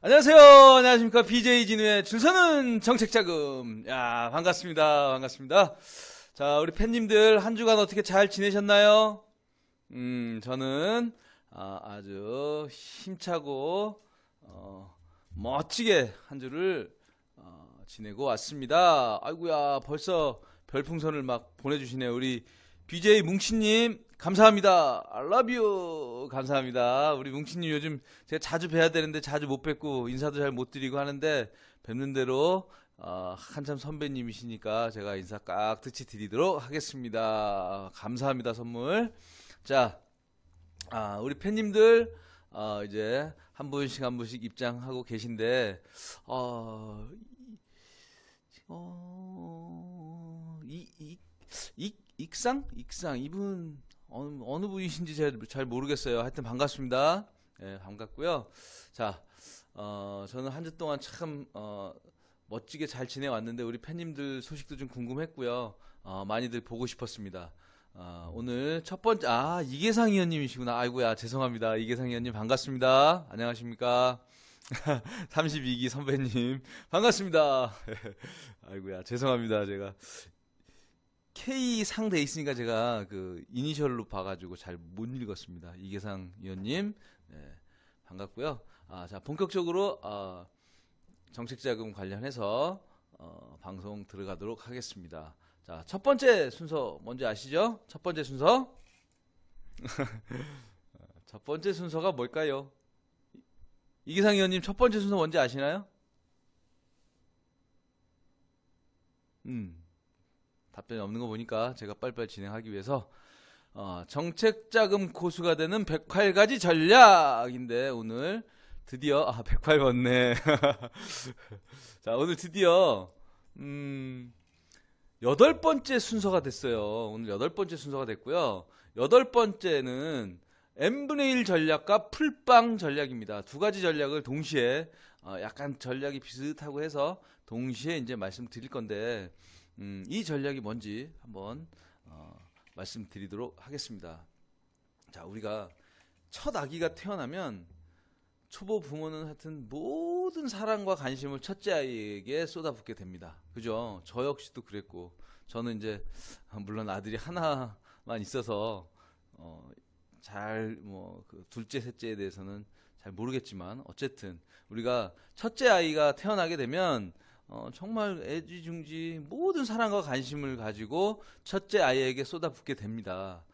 안녕하세요. 안녕하십니까. BJ 진우의 줄서는 정책자금. 야, 반갑습니다. 반갑습니다. 자, 우리 팬님들 한 주간 어떻게 잘 지내셨나요? 음, 저는 아, 주 힘차고, 어, 멋지게 한 주를 어, 지내고 왔습니다. 아이고야 벌써 별풍선을 막 보내주시네요. 우리 BJ 뭉치님, 감사합니다. 알라뷰 감사합니다. 우리 뭉치님 요즘 제가 자주 뵈야 되는데 자주 못 뵙고 인사도 잘 못 드리고 하는데 뵙는 대로 어, 한참 선배님이시니까 제가 인사 꽉듣이 드리도록 하겠습니다. 감사합니다 선물. 자, 아, 우리 팬님들 어, 이제 한 분씩 한 분씩 입장하고 계신데 어, 어, 이, 이, 이 익상? 익상. 이분 어느, 어느 분이신지 잘, 잘 모르겠어요. 하여튼 반갑습니다. 예, 반갑고요. 자, 어, 저는 한 주 동안 참 어, 멋지게 잘 지내왔는데 우리 팬님들 소식도 좀 궁금했고요. 어, 많이들 보고 싶었습니다. 어, 오늘 첫 번째 아 이계상 의원님이시구나. 아이고야 죄송합니다. 이계상 의원님 반갑습니다. 안녕하십니까? 32기 선배님 반갑습니다. 아이고야 죄송합니다 제가 K 상돼 있으니까 제가 그 이니셜로 봐가지고 잘 못 읽었습니다. 이계상 위원님 네, 반갑고요. 아, 자 본격적으로 어, 아, 정책자금 관련해서 어, 방송 들어가도록 하겠습니다. 자첫 번째 순서 뭔지 아시죠? 첫 번째 순서 첫 번째 순서가 뭘까요? 이계상 위원님 첫 번째 순서 뭔지 아시나요? 음 답변이 없는 거 보니까 제가 빨빨 리리 진행하기 위해서 어, 정책자금 고수가 되는 108가지 전략인데 오늘 드디어 아 108 왔네 자 오늘 드디어 음 여덟 번째 순서가 됐어요 오늘 여덟 번째 순서가 됐고요 여덟 번째는 n분의 1 전략과 풀빵 전략입니다 두 가지 전략을 동시에 어, 약간 전략이 비슷하고 해서 동시에 이제 말씀드릴 건데 음, 이 전략이 뭔지 한번 어, 말씀드리도록 하겠습니다. 자, 우리가 첫 아기가 태어나면 초보 부모는 하여튼 모든 사랑과 관심을 첫째 아이에게 쏟아붓게 됩니다. 그죠? 저 역시도 그랬고, 저는 이제, 물론 아들이 하나만 있어서, 어, 잘, 뭐, 그 둘째, 셋째에 대해서는 잘 모르겠지만, 어쨌든, 우리가 첫째 아이가 태어나게 되면, 어, 정말 애지중지 모든 사랑과 관심을 가지고 첫째 아이에게 쏟아붓게 됩니다.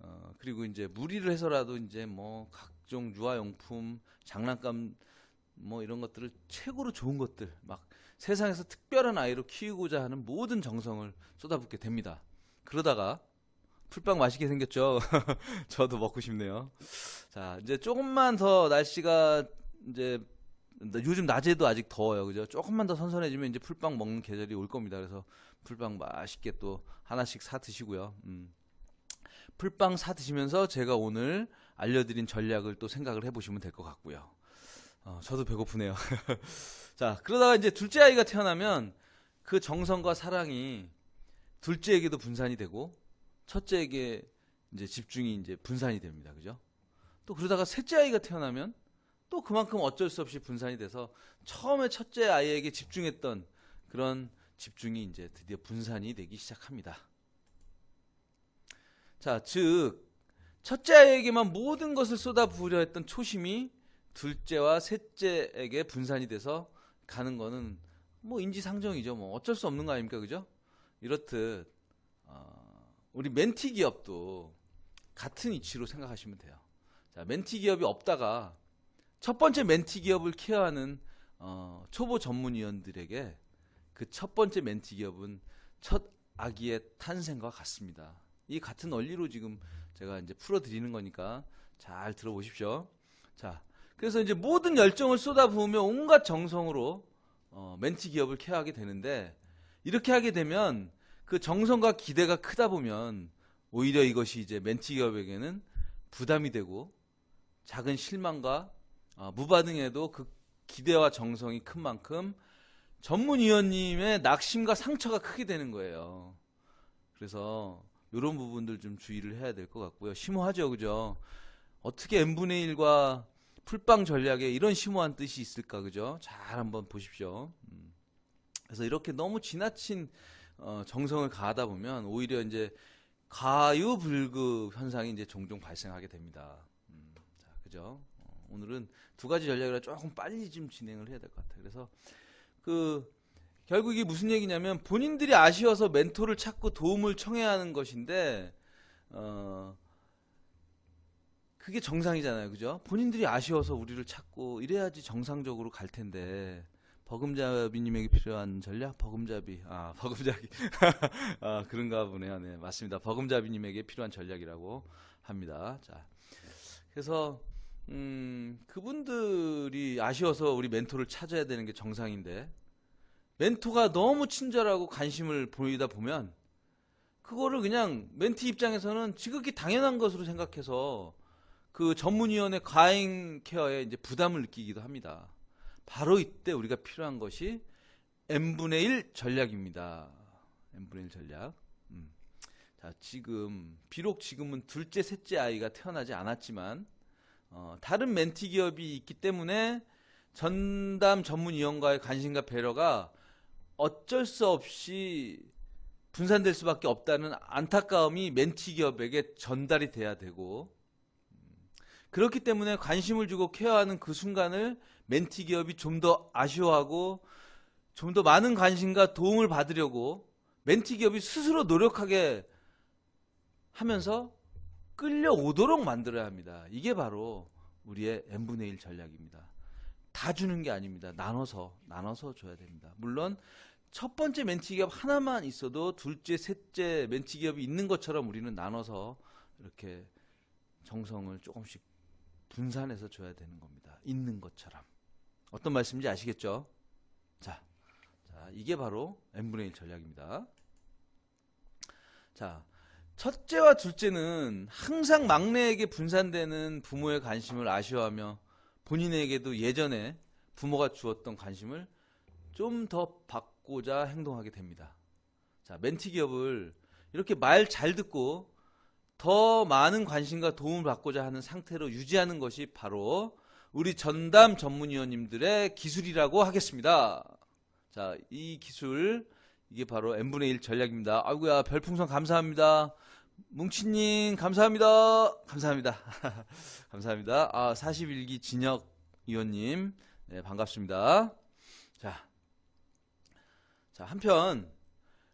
어, 그리고 이제 무리를 해서라도 이제 뭐 각종 유아용품, 장난감 뭐 이런 것들을 최고로 좋은 것들 막 세상에서 특별한 아이로 키우고자 하는 모든 정성을 쏟아붓게 됩니다. 그러다가 풀빵 맛있게 생겼죠. 저도 먹고 싶네요. 자, 이제 조금만 더 날씨가 이제 요즘 낮에도 아직 더워요. 그죠? 조금만 더 선선해지면 이제 풀빵 먹는 계절이 올 겁니다. 그래서 풀빵 맛있게 또 하나씩 사 드시고요. 음. 풀빵 사 드시면서 제가 오늘 알려드린 전략을 또 생각을 해보시면 될 것 같고요. 어, 저도 배고프네요. 자, 그러다가 이제 둘째 아이가 태어나면 그 정성과 사랑이 둘째에게도 분산이 되고 첫째에게 이제 집중이 이제 분산이 됩니다. 그죠? 또 그러다가 셋째 아이가 태어나면 또 그만큼 어쩔 수 없이 분산이 돼서 처음에 첫째 아이에게 집중했던 그런 집중이 이제 드디어 분산이 되기 시작합니다. 자, 즉 첫째 아이에게만 모든 것을 쏟아부으려 했던 초심이 둘째와 셋째에게 분산이 돼서 가는 거는 뭐 인지상정이죠. 뭐 어쩔 수 없는 거 아닙니까, 그죠? 이렇듯 어, 우리 멘티 기업도 같은 위치로 생각하시면 돼요. 자, 멘티 기업이 없다가 첫 번째 멘티 기업을 케어하는 어, 초보 전문위원들에게 그 첫 번째 멘티 기업은 첫 아기의 탄생과 같습니다. 이 같은 원리로 지금 제가 이제 풀어드리는 거니까 잘 들어보십시오. 자, 그래서 이제 모든 열정을 쏟아부으며 온갖 정성으로 어, 멘티 기업을 케어하게 되는데 이렇게 하게 되면 그 정성과 기대가 크다 보면 오히려 이것이 이제 멘티 기업에게는 부담이 되고 작은 실망과 어, 무반응에도 그 기대와 정성이 큰 만큼 전문위원님의 낙심과 상처가 크게 되는 거예요. 그래서 이런 부분들 좀 주의를 해야 될 것 같고요. 심오하죠, 그죠? 어떻게 n분의 1과 풀빵 전략에 이런 심오한 뜻이 있을까, 그죠? 잘 한번 보십시오. 음. 그래서 이렇게 너무 지나친 어, 정성을 가하다 보면 오히려 이제 가유불급 현상이 이제 종종 발생하게 됩니다. 음, 자, 그죠? 오늘은 두 가지 전략이라 조금 빨리 좀 진행을 해야 될 것 같아요. 그래서 그 결국 이게 무슨 얘기냐면 본인들이 아쉬워서 멘토를 찾고 도움을 청해야 하는 것인데 어 그게 정상이잖아요. 그죠? 본인들이 아쉬워서 우리를 찾고 이래야지 정상적으로 갈 텐데 버금잡이님에게 필요한 전략? 버금잡이. 아, 버금잡이. 아, 그런가 보네요. 네, 맞습니다. 버금잡이님에게 필요한 전략이라고 합니다. 자, 그래서 음, 그분들이 아쉬워서 우리 멘토를 찾아야 되는 게 정상인데 멘토가 너무 친절하고 관심을 보이다 보면 그거를 그냥 멘티 입장에서는 지극히 당연한 것으로 생각해서 그 전문위원회 과잉 케어에 이제 부담을 느끼기도 합니다. 바로 이때 우리가 필요한 것이 n분의 1 전략입니다. n분의 1 전략. 음. 자, 지금, 비록 지금은 둘째, 셋째 아이가 태어나지 않았지만, 어, 다른 멘티 기업이 있기 때문에 전담 전문위원과의 관심과 배려가 어쩔 수 없이 분산될 수밖에 없다는 안타까움이 멘티 기업에게 전달이 돼야 되고 음, 그렇기 때문에 관심을 주고 케어하는 그 순간을 멘티 기업이 좀 더 아쉬워하고 좀 더 많은 관심과 도움을 받으려고 멘티 기업이 스스로 노력하게 하면서 끌려오도록 만들어야 합니다. 이게 바로 우리의 n분의 1 전략입니다. 다 주는 게 아닙니다. 나눠서 나눠서 줘야 됩니다. 물론 첫 번째 멘티기업 하나만 있어도 둘째, 셋째 멘티기업이 있는 것처럼 우리는 나눠서 이렇게 정성을 조금씩 분산해서 줘야 되는 겁니다. 있는 것처럼. 어떤 말씀인지 아시겠죠? 자, 자 이게 바로 n분의 1 전략입니다. 자, 첫째와 둘째는 항상 막내에게 분산되는 부모의 관심을 아쉬워하며 본인에게도 예전에 부모가 주었던 관심을 좀 더 받고자 행동하게 됩니다. 자, 멘티 기업을 이렇게 말 잘 듣고 더 많은 관심과 도움을 받고자 하는 상태로 유지하는 것이 바로 우리 전담 전문위원님들의 기술이라고 하겠습니다. 자, 이 기술 이게 바로 n분의 1 전략입니다. 아이고야 별풍선 감사합니다. 뭉치님 감사합니다. 감사합니다. 감사합니다. 아, 41기 진혁 의원님 네, 반갑습니다. 자, 자 한편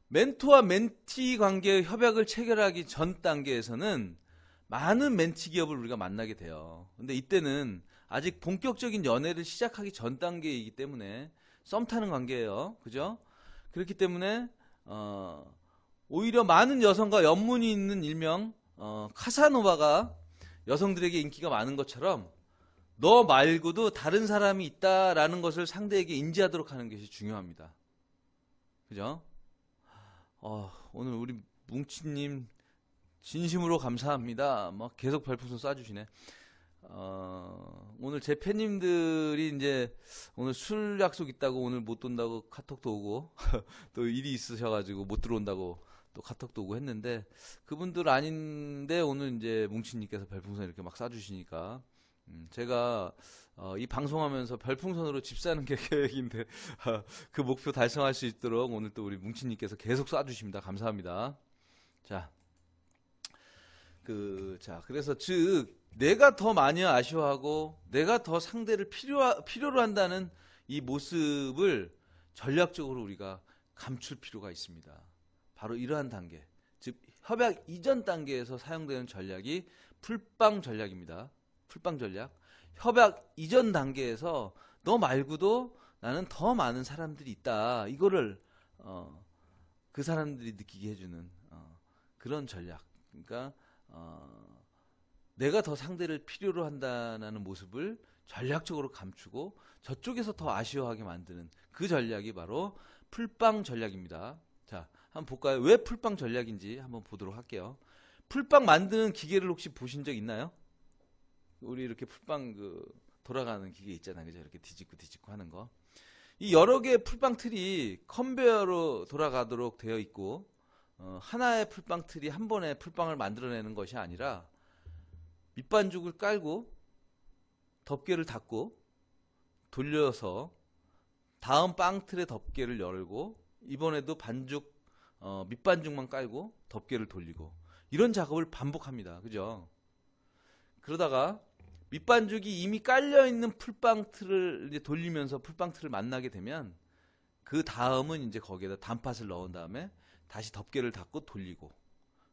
멘토와 멘티 관계 협약을 체결하기 전 단계에서는 많은 멘티 기업을 우리가 만나게 돼요. 근데 이때는 아직 본격적인 연애를 시작하기 전 단계이기 때문에 썸 타는 관계예요. 그죠? 그렇기 때문에 어, 오히려 많은 여성과 연문이 있는 일명 어, 카사노바가 여성들에게 인기가 많은 것처럼 너 말고도 다른 사람이 있다라는 것을 상대에게 인지하도록 하는 것이 중요합니다. 그죠? 어, 오늘 우리 뭉치님 진심으로 감사합니다. 막 계속 별풍선 쏴주시네. 어, 오늘 제 팬님들이 이제 오늘 술 약속 있다고 오늘 못 돈다고 카톡도 오고 또 일이 있으셔가지고 못 들어온다고 또 카톡도 오고 했는데 그분들 아닌데 오늘 이제 뭉친님께서 별풍선 이렇게 막 쏴주시니까 음, 제가 어, 이 방송하면서 별풍선으로 집 사는 게 계획인데 그 목표 달성할 수 있도록 오늘 또 우리 뭉친님께서 계속 쏴주십니다. 감사합니다. 자, 그, 자, 그래서 즉, 내가 더 많이 아쉬워하고, 내가 더 상대를 필요, 필요로 한다는 이 모습을 전략적으로 우리가 감출 필요가 있습니다. 바로 이러한 단계, 즉 협약 이전 단계에서 사용되는 전략이 풀빵 전략입니다. 풀빵 전략. 협약 이전 단계에서 너 말고도 나는 더 많은 사람들이 있다. 이거를 어, 그 사람들이 느끼게 해주는 어, 그런 전략. 그러니까 어, 내가 더 상대를 필요로 한다는 모습을 전략적으로 감추고 저쪽에서 더 아쉬워하게 만드는 그 전략이 바로 풀빵 전략입니다. 자, 한번 볼까요? 왜 풀빵 전략인지 한번 보도록 할게요. 풀빵 만드는 기계를 혹시 보신 적 있나요? 우리 이렇게 풀빵 그 돌아가는 기계 있잖아요. 그죠? 이렇게 뒤집고 뒤집고 하는 거. 이 여러 개의 풀빵 틀이 컨베어로 돌아가도록 되어 있고 어, 하나의 풀빵 틀이 한 번에 풀빵을 만들어내는 것이 아니라 밑반죽을 깔고 덮개를 닫고 돌려서 다음 빵 틀의 덮개를 열고 이번에도 반죽 어, 밑반죽만 깔고 덮개를 돌리고 이런 작업을 반복합니다. 그죠? 그러다가 밑반죽이 이미 깔려 있는 풀빵틀을 이제 돌리면서 풀빵틀을 만나게 되면 그 다음은 이제 거기에다 단팥을 넣은 다음에 다시 덮개를 닫고 돌리고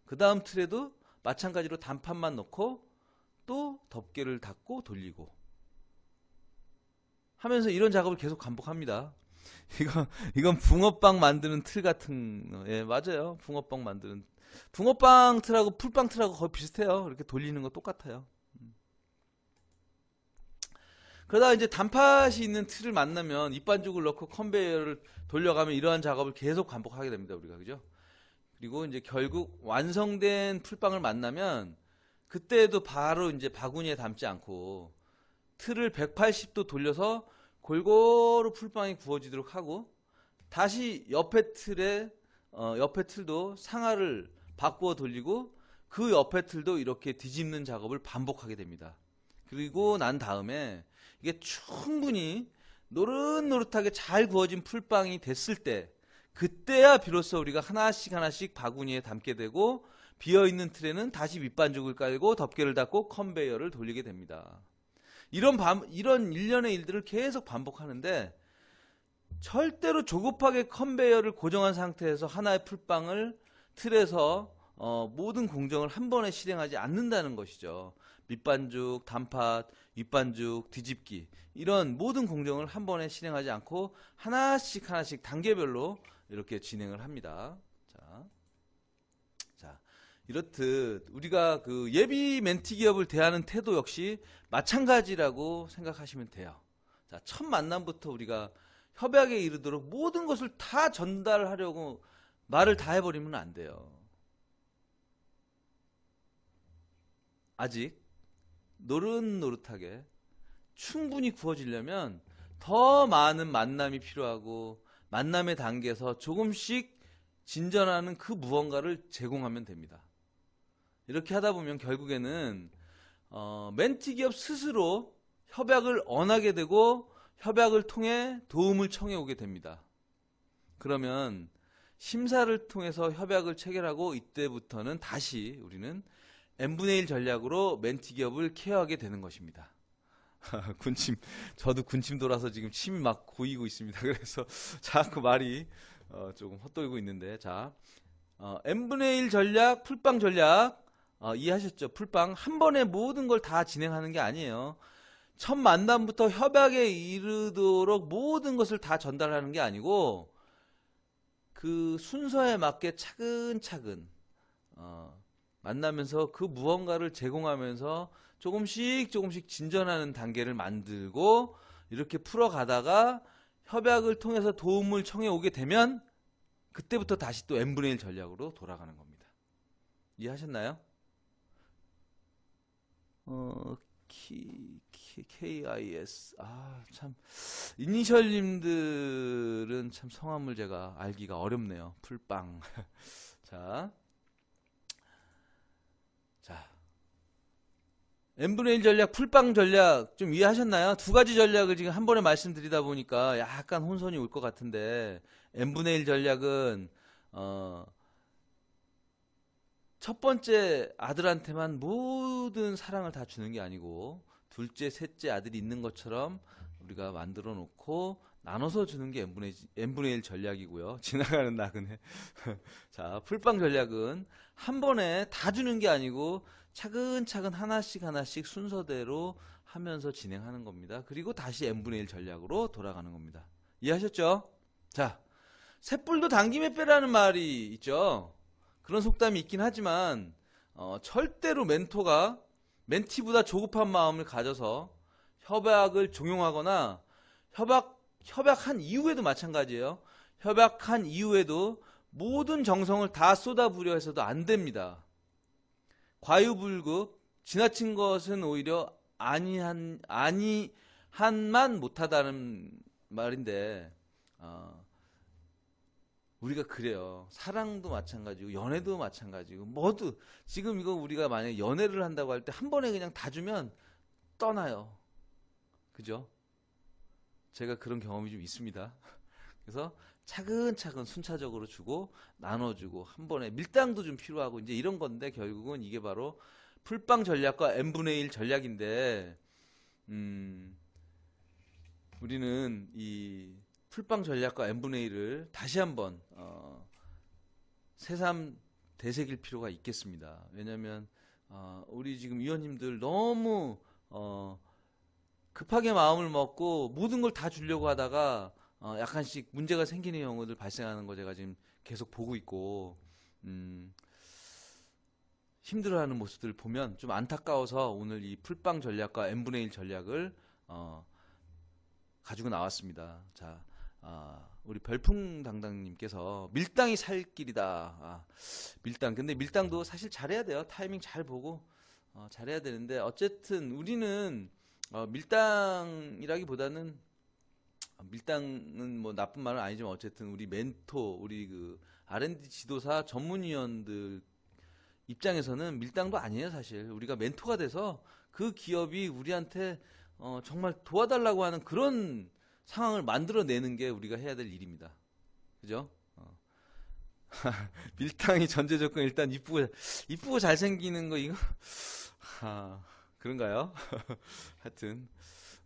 그 다음 틀에도 마찬가지로 단팥만 넣고 또 덮개를 닫고 돌리고 하면서 이런 작업을 계속 반복합니다. 이건 이건 붕어빵 만드는 틀 같은 예 맞아요 붕어빵 만드는 붕어빵 틀하고 풀빵 틀하고 거의 비슷해요 이렇게 돌리는 거 똑같아요 음. 그러다 이제 단팥이 있는 틀을 만나면 입반죽을 넣고 컨베이어를 돌려가면 이러한 작업을 계속 반복하게 됩니다 우리가 그죠 그리고 이제 결국 완성된 풀빵을 만나면 그때도 바로 이제 바구니에 담지 않고 틀을 180도 돌려서 골고루 풀빵이 구워지도록 하고 다시 옆에 틀에 어, 옆에 틀도 상아를 바꾸어 돌리고 그 옆에 틀도 이렇게 뒤집는 작업을 반복하게 됩니다. 그리고 난 다음에 이게 충분히 노릇노릇하게 잘 구워진 풀빵이 됐을 때 그때야 비로소 우리가 하나씩 하나씩 바구니에 담게 되고 비어있는 틀에는 다시 밑반죽을 깔고 덮개를 닫고 컨베이어를 돌리게 됩니다. 이런 반, 이런 일련의 일들을 계속 반복하는데 절대로 조급하게 컨베이어를 고정한 상태에서 하나의 풀빵을 틀에서 어, 모든 공정을 한 번에 실행하지 않는다는 것이죠. 밑반죽, 단팥, 윗반죽, 뒤집기 이런 모든 공정을 한 번에 실행하지 않고 하나씩 하나씩 단계별로 이렇게 진행을 합니다. 이렇듯 우리가 그 예비 멘티 기업을 대하는 태도 역시 마찬가지라고 생각하시면 돼요. 자, 첫 만남부터 우리가 협약에 이르도록 모든 것을 다 전달하려고 말을 다 해버리면 안 돼요. 아직 노릇노릇하게 충분히 구워지려면 더 많은 만남이 필요하고 만남의 단계에서 조금씩 진전하는 그 무언가를 제공하면 됩니다. 이렇게 하다 보면 결국에는 어, 멘티 기업 스스로 협약을 언하게 되고 협약을 통해 도움을 청해 오게 됩니다. 그러면 심사를 통해서 협약을 체결하고 이때부터는 다시 우리는 n분의 1 전략으로 멘티 기업을 케어하게 되는 것입니다. 군침, 저도 군침 돌아서 지금 침이 막 고이고 있습니다. 그래서 자꾸 말이 어, 조금 헛돌고 있는데, 자, 어, n분의 1 전략, 풀빵 전략, 어, 이해하셨죠? 풀빵 한 번에 모든 걸 다 진행하는 게 아니에요. 첫 만남부터 협약에 이르도록 모든 것을 다 전달하는 게 아니고 그 순서에 맞게 차근차근 어, 만나면서 그 무언가를 제공하면서 조금씩 조금씩 진전하는 단계를 만들고 이렇게 풀어가다가 협약을 통해서 도움을 청해 오게 되면 그때부터 다시 또 n분의 1 전략으로 돌아가는 겁니다. 이해하셨나요? 어, 키, 키, KIS. 아, 참. 이니셜님들은 참 성함을 제가 알기가 어렵네요. 풀빵. 자. 자. 엠브레일 전략, 풀빵 전략 좀 이해하셨나요? 두 가지 전략을 지금 한 번에 말씀드리다 보니까 약간 혼선이 올 것 같은데 엠브레일 전략은 어, 첫 번째 아들한테만 모든 사랑을 다 주는 게 아니고 둘째, 셋째 아들이 있는 것처럼 우리가 만들어 놓고 나눠서 주는 게 n분의, n분의 1 전략이고요. 지나가는 나그네. 자, 풀빵 전략은 한 번에 다 주는 게 아니고 차근차근 하나씩 하나씩 순서대로 하면서 진행하는 겁니다. 그리고 다시 n분의 1 전략으로 돌아가는 겁니다. 이해하셨죠? 자, 셋불도 당김에 빼라는 말이 있죠. 그런 속담이 있긴 하지만 어, 절대로 멘토가 멘티보다 조급한 마음을 가져서 협약을 종용하거나 협약 협약한 이후에도 마찬가지예요. 협약한 이후에도 모든 정성을 다 쏟아부려 해서도 안 됩니다. 과유불급 지나친 것은 오히려 아니한 아니한만 못하다는 말인데 어, 우리가 그래요. 사랑도 마찬가지고 연애도 마찬가지고 모두. 지금 이거 우리가 만약에 연애를 한다고 할 때 한 번에 그냥 다 주면 떠나요. 그죠? 제가 그런 경험이 좀 있습니다. 그래서 차근차근 순차적으로 주고 나눠주고 한 번에 밀당도 좀 필요하고 이제 이런 건데 결국은 이게 바로 풀빵 전략과 n분의 1 전략인데 음 우리는 이 풀빵 전략과 n분의 1을 다시 한번 어, 새삼 되새길 필요가 있겠습니다. 왜냐하면 어, 우리 지금 위원님들 너무 어, 급하게 마음을 먹고 모든 걸 다 주려고 하다가 어, 약간씩 문제가 생기는 경우들 발생하는 거 제가 지금 계속 보고 있고 음, 힘들어하는 모습들 을 보면 좀 안타까워서 오늘 이 풀빵 전략과 n분의 1 전략을 어, 가지고 나왔습니다. 자, 아, 우리 별풍당당님께서 밀당이 살 길이다. 아, 밀당. 근데 밀당도 네. 사실 잘해야 돼요. 타이밍 잘 보고 어, 잘해야 되는데 어쨌든 우리는 어, 밀당이라기보다는 어, 밀당은 뭐 나쁜 말은 아니지만 어쨌든 우리 멘토, 우리 그 R&D 지도사 전문위원들 입장에서는 밀당도 아니에요 사실. 우리가 멘토가 돼서 그 기업이 우리한테 어, 정말 도와달라고 하는 그런 상황을 만들어내는 게 우리가 해야 될 일입니다. 그죠? 어. 밀당이 전제 조건 일단 이쁘고 이쁘고 잘생기는 거 이거 아, 그런가요? 하여튼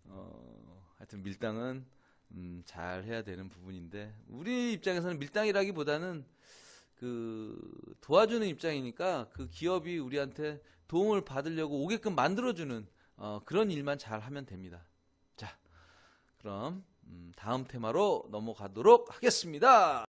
어, 하여튼 밀당은 음, 잘 해야 되는 부분인데 우리 입장에서는 밀당이라기보다는 그 도와주는 입장이니까 그 기업이 우리한테 도움을 받으려고 오게끔 만들어주는 어, 그런 일만 잘 하면 됩니다. 자, 그럼 음, 다음 테마로 넘어가도록 하겠습니다.